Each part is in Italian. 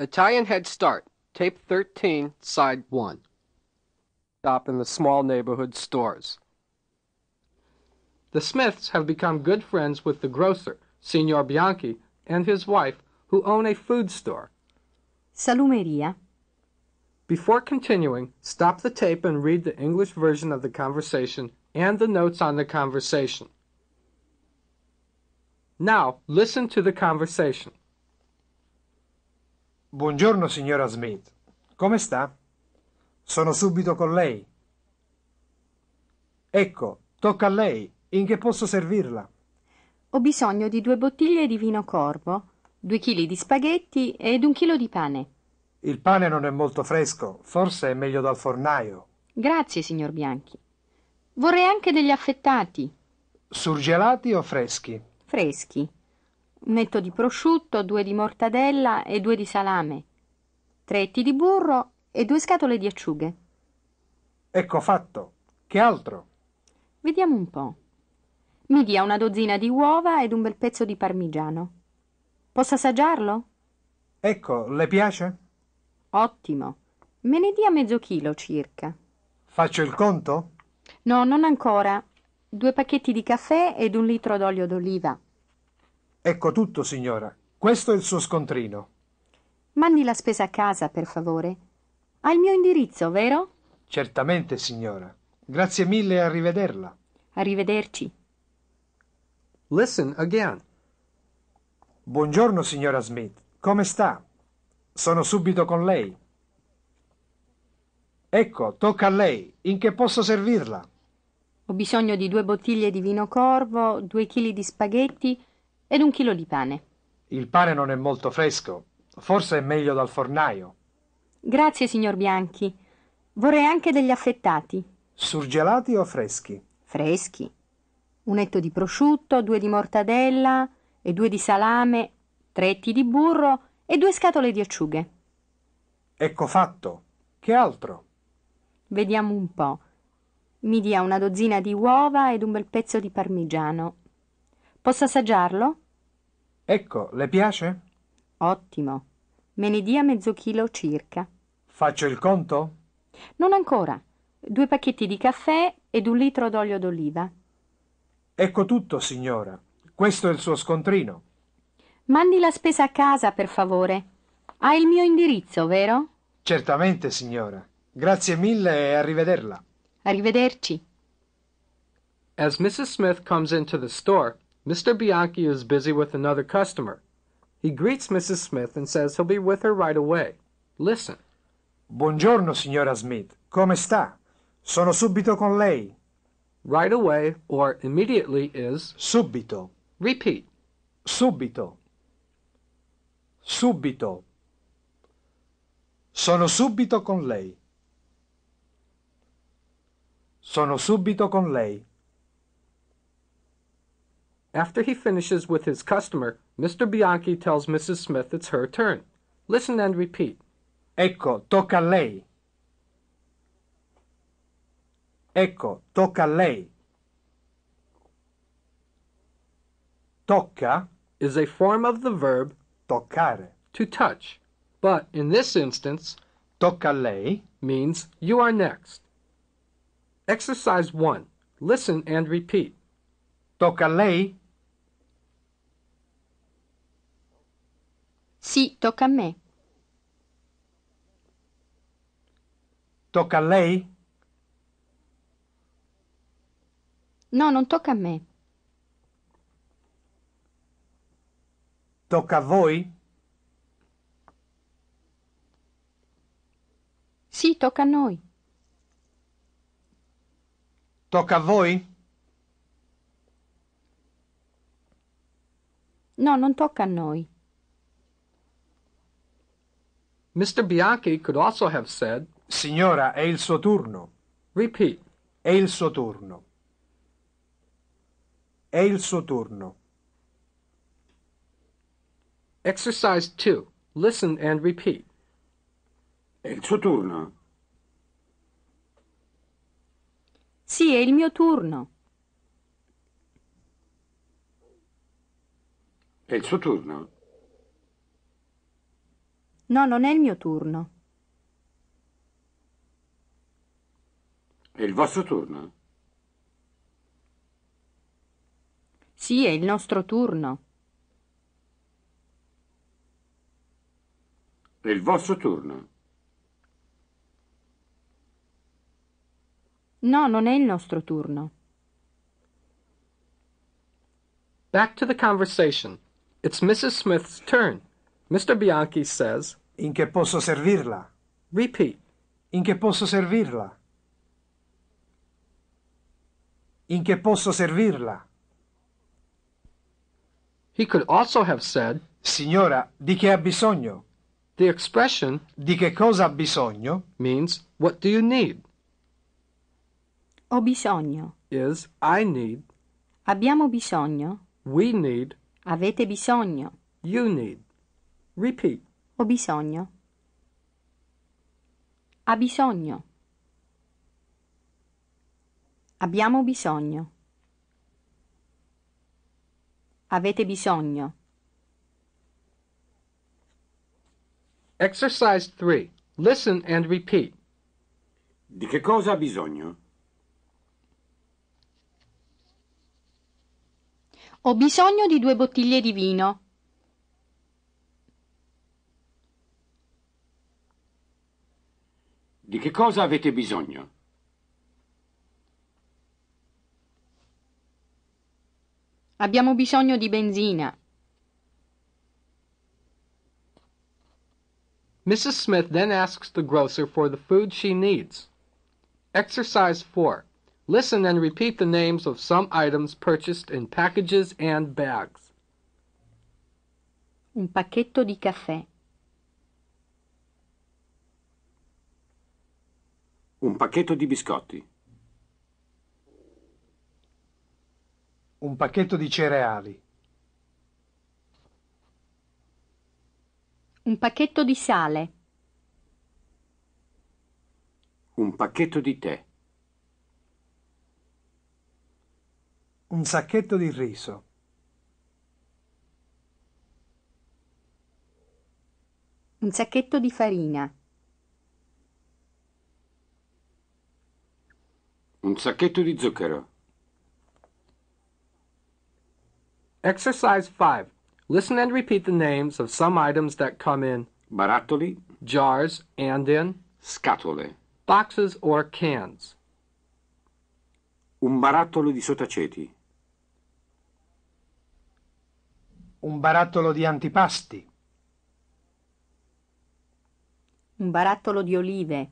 Italian Head Start, Tape 13, Side 1. Stop in the small neighborhood stores. The Smiths have become good friends with the grocer, Signor Bianchi, and his wife, who own a food store. Salumeria. Before continuing, stop the tape and read the English version of the conversation and the notes on the conversation. Now, listen to the conversation. Buongiorno signora Smith, come sta? Sono subito con lei. Ecco, tocca a lei. In che posso servirla? Ho bisogno di due bottiglie di vino corvo, due chili di spaghetti ed un chilo di pane. Il pane non è molto fresco, forse è meglio dal fornaio. Grazie, signor Bianchi. Vorrei anche degli affettati. Surgelati o freschi? Freschi metto di prosciutto, due di mortadella e due di salame, tre etti di burro e due scatole di acciughe. Ecco fatto. Che altro? Vediamo un po'. Mi dia una dozzina di uova ed un bel pezzo di parmigiano. Posso assaggiarlo? Ecco, le piace? Ottimo. Me ne dia mezzo chilo circa. Faccio il conto? No, non ancora. Due pacchetti di caffè ed un litro d'olio d'oliva. Ecco tutto, signora. Questo è il suo scontrino. Mandi la spesa a casa, per favore. Ha il mio indirizzo, vero? Certamente, signora. Grazie mille e arrivederla. Arrivederci. Listen again. Buongiorno, signora Smith. Come sta? Sono subito con lei. Ecco, tocca a lei. In che posso servirla? Ho bisogno di due bottiglie di vino corvo, due chili di spaghetti, ed un chilo di pane. Il pane non è molto fresco, forse è meglio dal fornaio. Grazie, signor Bianchi. Vorrei anche degli affettati. Surgelati o freschi? Freschi. Un etto di prosciutto, due di mortadella e due di salame, tre etti di burro e due scatole di acciughe. Ecco fatto. Che altro? Vediamo un po'. Mi dia una dozzina di uova ed un bel pezzo di parmigiano. Posso assaggiarlo? Ecco, le piace? Ottimo. Me ne dia mezzo chilo circa. Faccio il conto? Non ancora. Due pacchetti di caffè ed un litro d'olio d'oliva. Ecco tutto, signora. Questo è il suo scontrino. Mandi la spesa a casa, per favore. Ha il mio indirizzo, vero? Certamente, signora. Grazie mille e arrivederla. Arrivederci. As Mrs. Smith comes into the store, Mr. Bianchi is busy with another customer. He greets Mrs. Smith and says he'll be with her right away. Listen. Buongiorno, signora Smith. Come sta? Sono subito con lei. Right away or immediately is subito. Repeat. Subito. Subito. Sono subito con lei. Sono subito con lei. After he finishes with his customer, Mr. Bianchi tells Mrs. Smith it's her turn. Listen and repeat. Ecco, tocca lei. Ecco, tocca lei. Tocca is a form of the verb toccare, to touch. But in this instance, tocca lei means you are next. Exercise 1. Listen and repeat. Tocca lei. Sì, tocca a me. Tocca a lei? No, non tocca a me. Tocca a voi? Sì, tocca a noi. Tocca a voi? No, non tocca a noi. Mr. Bianchi could also have said, Signora, è il suo turno. Repeat. È il suo turno. È il suo turno. Exercise 2. Listen and repeat. È il suo turno. Sì, è il mio turno. È il suo turno. No, non è il mio turno. È il vostro turno? Sì, è il nostro turno. È il vostro turno. No, non è il nostro turno. Back to the conversation. It's Mrs. Smith's turn. Mr. Bianchi says, in che posso servirla? Repeat. In che posso servirla? In che posso servirla? He could also have said, Signora, di che ha bisogno? The expression di che cosa ha bisogno means what do you need? Ho bisogno is I need. Abbiamo bisogno. We need. Avete bisogno. You need. Repeat. Ho bisogno. Ha bisogno. Abbiamo bisogno. Avete bisogno. Exercise 3. Listen and repeat. Di che cosa ha bisogno? Ho bisogno di due bottiglie di vino. Di che cosa avete bisogno? Abbiamo bisogno di benzina. Mrs. Smith then asks the grocer for the food she needs. Exercise 4. Listen and repeat the names of some items purchased in packages and bags. Un pacchetto di caffè. Un pacchetto di biscotti. Un pacchetto di cereali. Un pacchetto di sale. Un pacchetto di tè. Un sacchetto di riso. Un sacchetto di farina. Un sacchetto di zucchero. Exercise 5. Listen and repeat the names of some items that come in barattoli, jars and in scatole, boxes or cans. Un barattolo di sottaceti. Un barattolo di antipasti. Un barattolo di olive.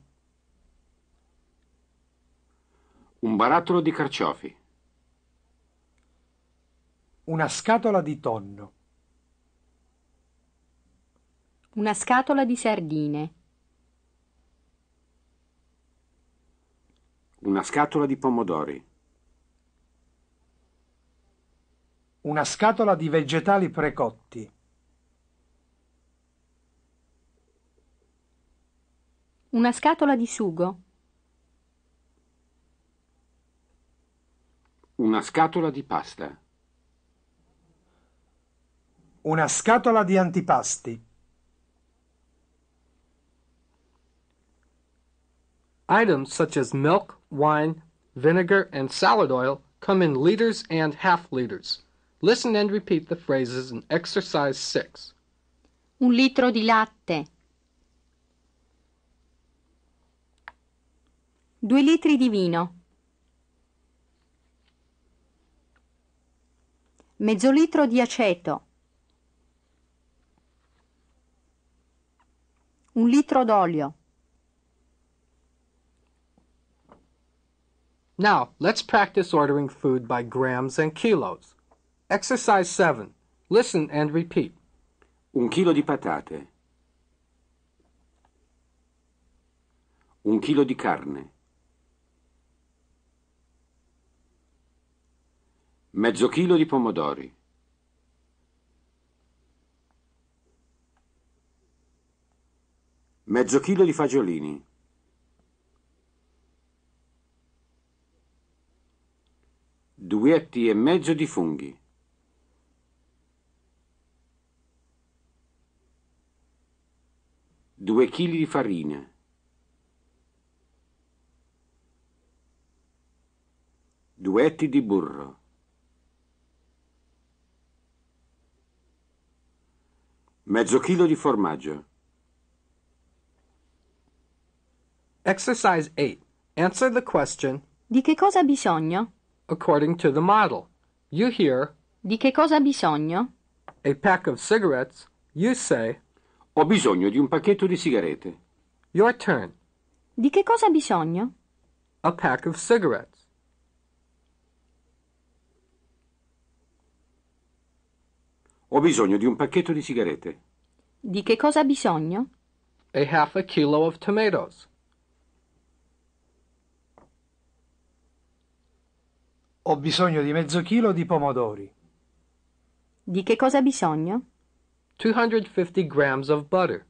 Un barattolo di carciofi. Una scatola di tonno. Una scatola di sardine. Una scatola di pomodori. Una scatola di vegetali precotti. Una scatola di sugo. Una scatola di pasta. Una scatola di antipasti. Items such as milk, wine, vinegar, and salad oil come in liters and half liters. Listen and repeat the phrases in exercise 6. Un litro di latte. Due litri di vino. mezzo litro di aceto, un litro d'olio. Now, let's practice ordering food by grams and kilos. Exercise 7. Listen and repeat. Un chilo di patate. Un chilo di carne. mezzo chilo di pomodori, mezzo chilo di fagiolini, duetti e mezzo di funghi, due chili di farina, duetti di burro, Mezzo chilo di formaggio. Exercise 8. Answer the question Di che cosa bisogno? according to the model. You hear Di che cosa bisogno? a pack of cigarettes. You say Ho bisogno di un pacchetto di sigarette. your turn, Di che cosa bisogno? a pack of cigarettes. Ho bisogno di un pacchetto di sigarette. Di che cosa ha bisogno? A half a kilo of tomatoes. Ho bisogno di mezzo chilo di pomodori. Di che cosa ha bisogno? 250 grams of butter.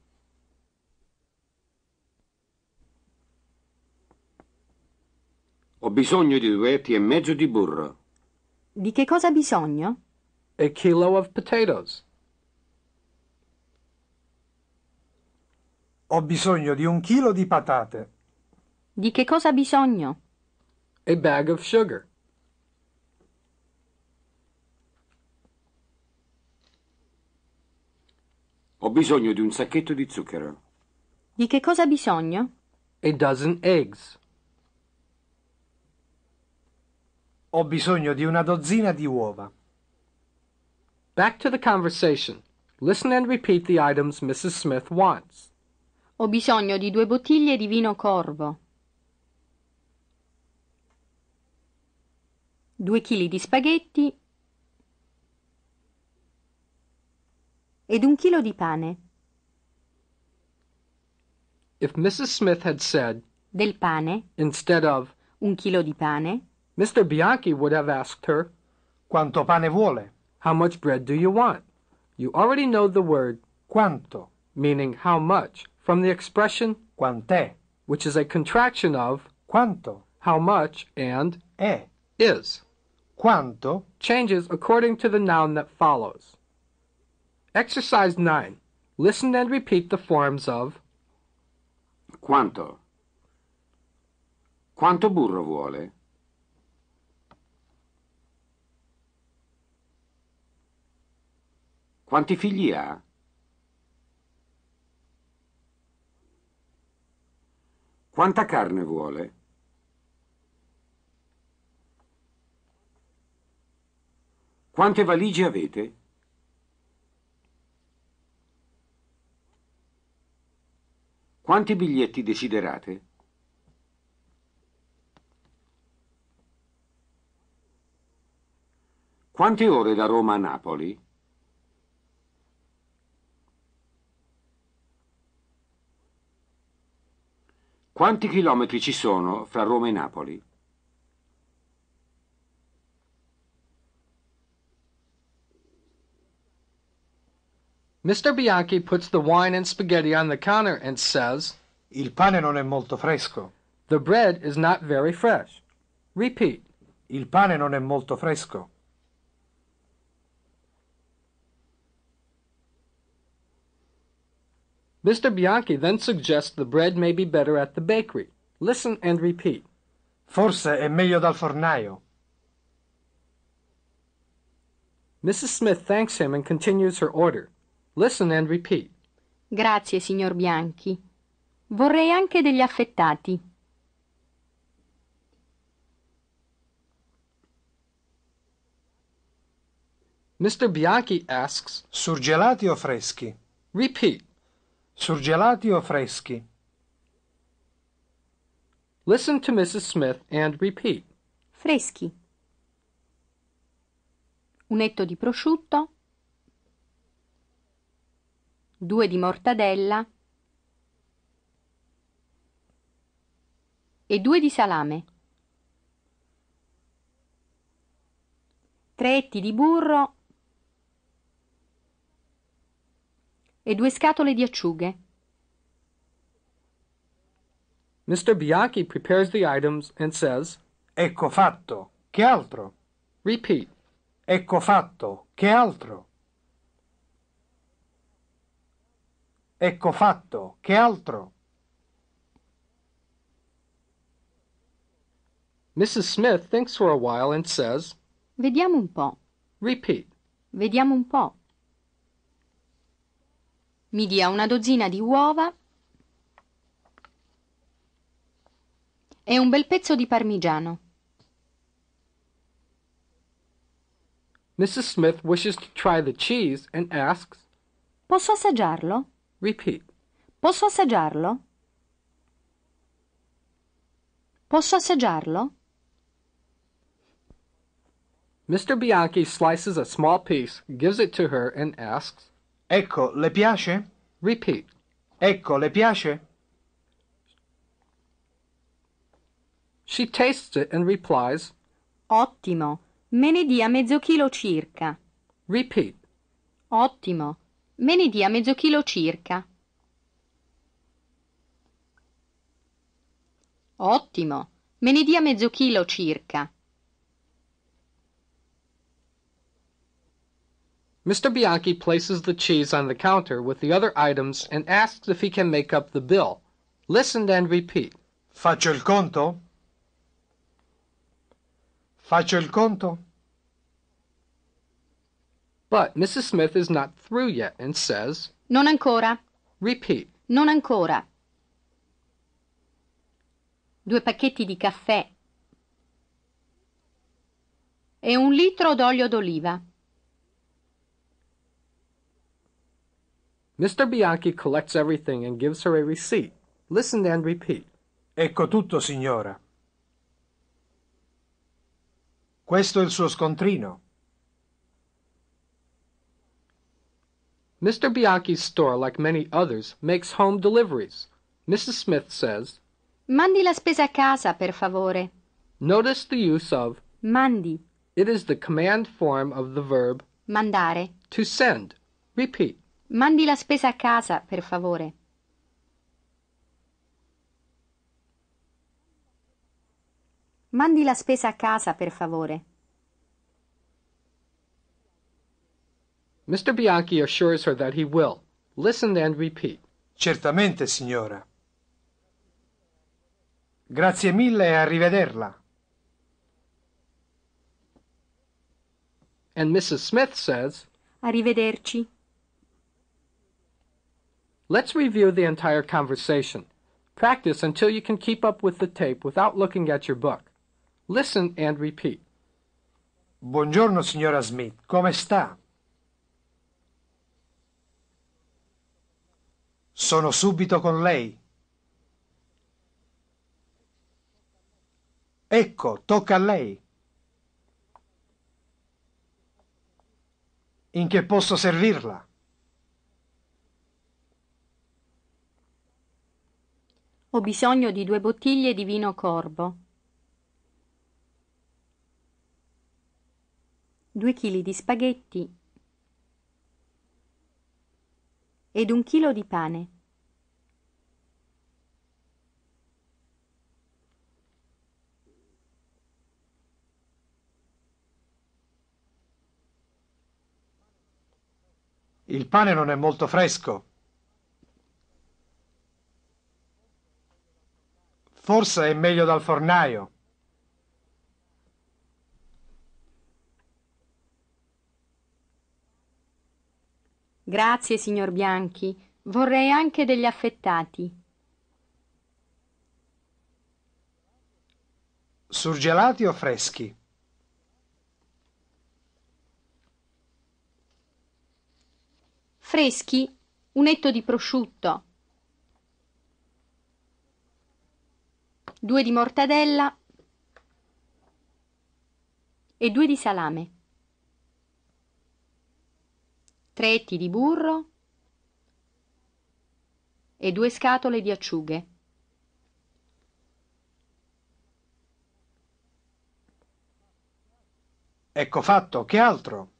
Ho bisogno di due etti e mezzo di burro. Di che cosa ha bisogno? a kilo of potatoes. Ho bisogno di un chilo di patate. Di che cosa ha bisogno? A bag of sugar. Ho bisogno di un sacchetto di zucchero. Di che cosa ha bisogno? A dozen eggs. Ho bisogno di una dozzina di uova. Back to the conversation. Listen and repeat the items Mrs. Smith wants. Ho bisogno di due bottiglie di vino corvo. Due chili di spaghetti ed un chilo di pane. If Mrs. Smith had said del pane instead of un chilo di pane, Mr. Bianchi would have asked her quanto pane vuole? How much bread do you want? You already know the word cuanto, meaning how much, from the expression quante, which is a contraction of cuanto, how much, and e, is. Quanto changes according to the noun that follows. Exercise 9. Listen and repeat the forms of Quanto. Quanto burro vuole? Quanti figli ha? Quanta carne vuole? Quante valigie avete? Quanti biglietti desiderate? Quante ore da Roma a Napoli? Quanti chilometri ci sono fra Roma e Napoli? Mr. Bianchi puts the wine and spaghetti on the counter and says, Il pane non è molto fresco. The bread is not very fresh. Repeat. Il pane non è molto fresco. Mr. Bianchi then suggests the bread may be better at the bakery. Listen and repeat. Forse è meglio dal fornaio. Mrs. Smith thanks him and continues her order. Listen and repeat. Grazie, signor Bianchi. Vorrei anche degli affettati. Mr. Bianchi asks, surgelati o freschi? Repeat. surgelati o freschi. Listen to Mrs. Smith and repeat. Freschi. Unetto di prosciutto. Due di mortadella. E due di salame. Tre etti di burro e due scatole di acciughe. Mr. Bianchi prepares the items and says Ecco fatto. Che altro? Repeat. Ecco fatto. Che altro? Ecco fatto. Che altro? Mrs. Smith thinks for a while and says Vediamo un po'. Repeat. Vediamo un po' mi dia una dozzina di uova e un bel pezzo di parmigiano. Mrs. Smith wishes to try the cheese and asks, Posso assaggiarlo? Repeat. Posso assaggiarlo? Posso assaggiarlo? Mr. Bianchi slices a small piece, gives it to her, and asks, Ecco, le piace? Repeat. Ecco, le piace? She tastes it and replies, Ottimo, me ne dia mezzo chilo circa. Repeat. Ottimo, me ne dia mezzo chilo circa. Ottimo, me ne dia mezzo chilo circa. Mr. Bianchi places the cheese on the counter with the other items and asks if he can make up the bill. Listen and repeat. Faccio il conto? Faccio il conto? But Mrs. Smith is not through yet and says, Non ancora. Repeat. Non ancora. Due pacchetti di caffè e un litro d'olio d'oliva. Mr. Bianchi collects everything and gives her a receipt. Listen and repeat. Ecco tutto, signora. Questo è il suo scontrino. Mr. Bianchi's store, like many others, makes home deliveries. Mrs. Smith says, Mandi la spesa a casa, per favore. Notice the use of mandi. It is the command form of the verb mandare to send. Repeat. Mandi la spesa a casa, per favore. Mandi la spesa a casa, per favore. Mr. Bianchi assures her that he will. Listen and repeat. Certamente, signora. Grazie mille e arrivederla. And Mrs. Smith says, Arrivederci. Let's review the entire conversation. Practice until you can keep up with the tape without looking at your book. Listen and repeat. Buongiorno, signora Smith. Come sta? Sono subito con lei. Ecco, tocca a lei. In che posso servirla? Ho bisogno di due bottiglie di vino corbo. 2 kg di spaghetti ed un chilo di pane. Il pane non è molto fresco. Forse è meglio dal fornaio. Grazie, signor Bianchi. Vorrei anche degli affettati. Surgelati o freschi? Freschi, un etto di prosciutto. 2 di mortadella e 2 di salame, 3 etti di burro e 2 scatole di acciughe. Ecco fatto, che altro?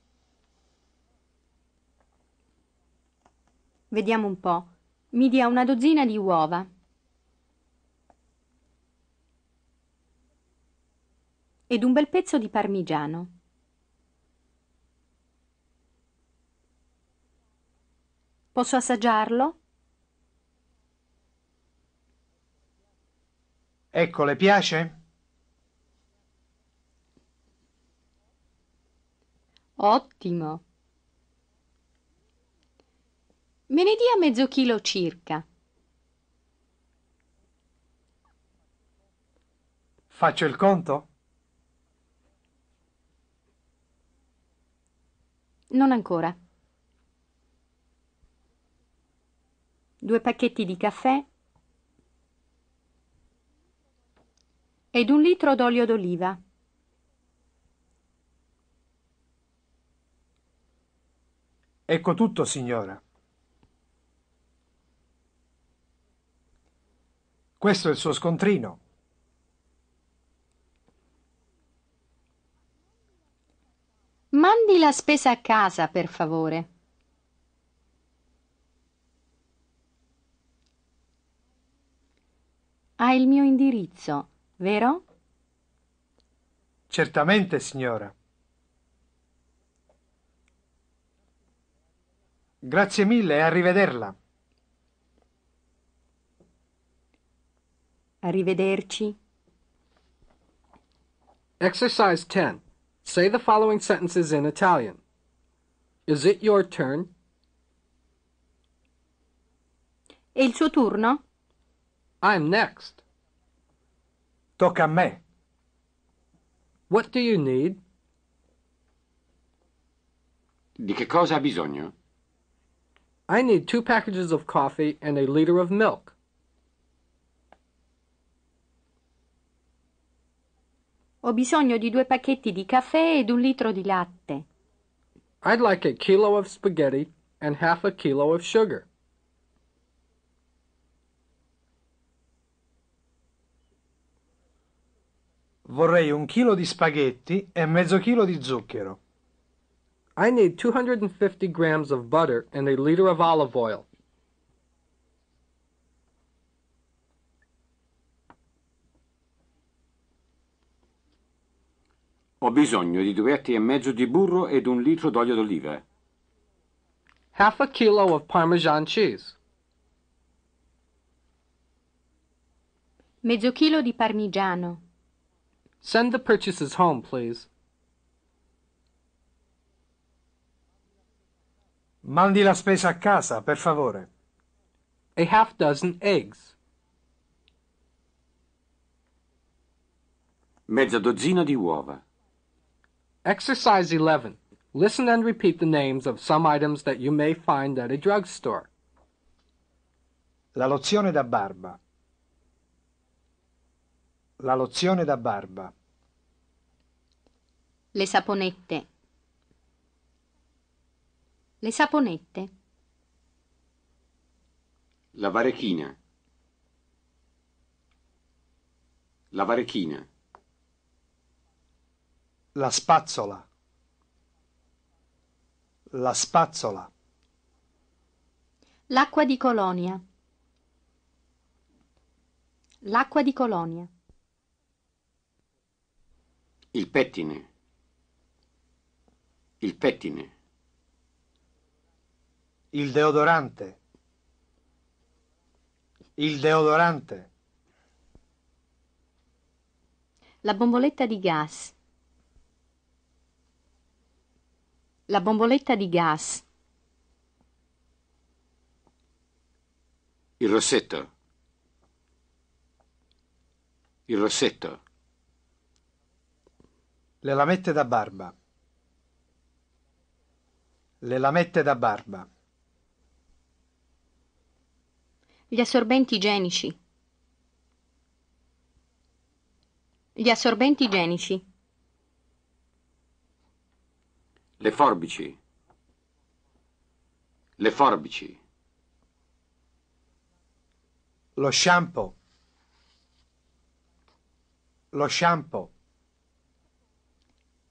Vediamo un po'. Mi dia una dozzina di uova. ed un bel pezzo di parmigiano. Posso assaggiarlo? Ecco, le piace? Ottimo. Me ne dia mezzo chilo circa. Faccio il conto? Non ancora. Due pacchetti di caffè ed un litro d'olio d'oliva. Ecco tutto, signora. Questo è il suo scontrino. Mandi la spesa a casa, per favore. Hai il mio indirizzo, vero? Certamente, signora. Grazie mille e arrivederla. Arrivederci. Exercise 10. Say the following sentences in Italian. Is it your turn? È il suo turno? I'm next. Tocca a me. What do you need? Di che cosa ha bisogno? I need two packages of coffee and a liter of milk. Ho bisogno di due pacchetti di caffè ed un litro di latte. I'd like a kilo of spaghetti and half a kilo of sugar. Vorrei un chilo di spaghetti e mezzo chilo di zucchero. I need 250 grams of butter and a liter of olive oil. Ho bisogno di due etti e mezzo di burro ed un litro d'olio d'oliva. Half a kilo of Parmesan cheese. Mezzo chilo di parmigiano. Send the purchases home, please. Mandi la spesa a casa, per favore. A half dozen eggs. Mezza dozzina di uova. Exercise 11. Listen and repeat the names of some items that you may find at a drugstore. La lozione da barba. La lozione da barba. Le saponette. Le saponette. La varechina. La varechina. La spazzola. La spazzola. L'acqua di colonia. L'acqua di colonia. Il pettine. Il pettine. Il deodorante. Il deodorante. La bomboletta di gas. La bomboletta di gas. Il rossetto. Il rossetto. Le lamette da barba. Le lamette da barba. Gli assorbenti igienici. Gli assorbenti igienici. Le forbici. Le forbici. Lo shampoo. Lo shampoo.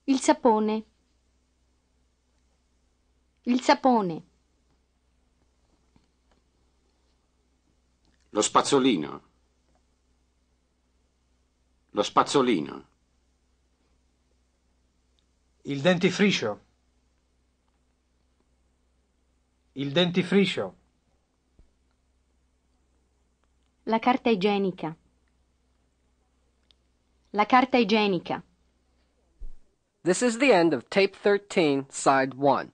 Il sapone. Il sapone. Lo spazzolino. Lo spazzolino. Il dentifricio. Il dentifricio. La carta igienica. La carta igienica. This is the end of tape 13, side 1.